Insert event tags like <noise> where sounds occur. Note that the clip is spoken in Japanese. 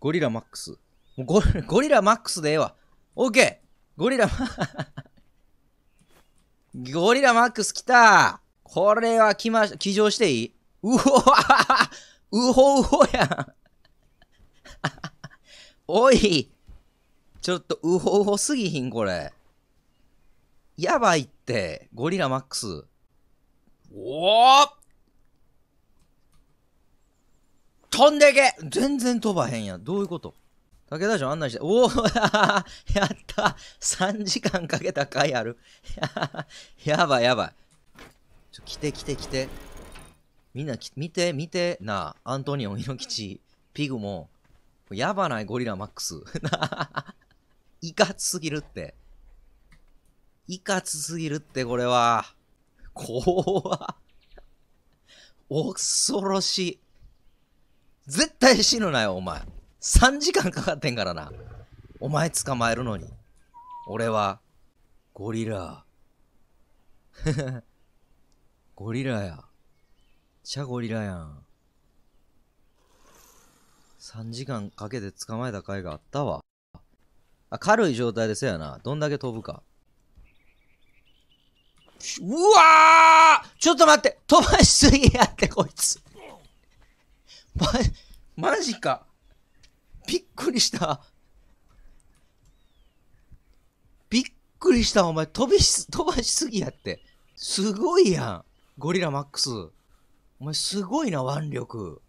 ゴリラマックス。ゴ <laughs> ゴリラマックスでええわ。オッケーゴリラマ、<laughs> ゴリラマックス来たこれは来まし、騎乗していいうほわ <laughs> うほうほやんおいちょっとうほうほすぎひんこれ。やばいって、ゴリラマックス。おお飛んでけ全然飛ばへんやん。どういうこと武田城案内して、おお <laughs> やった3時間かけた回ある <laughs> やばいやばい。ちょ、来て来て来て。みんな見て見てなあ、アントニオ猪吉、ピグモ、やばないゴリラマックス。<laughs> いかつすぎるって。いかつすぎるってこれは。怖恐ろしい。絶対死ぬなよ、お前。3時間かかってんからな。お前捕まえるのに。俺は、ゴリラ。<laughs> ゴリラや。ちゃゴリラやん。3時間かけて捕まえた回があったわ。あ、軽い状態でせやな。どんだけ飛ぶか。うわーちょっと待って飛ばしすぎやって、こいつ。<laughs> マジか。びっくりした。びっくりした。お前、飛びし、飛ばしすぎやって。すごいやん。ゴリラマックス。お前、すごいな、腕力。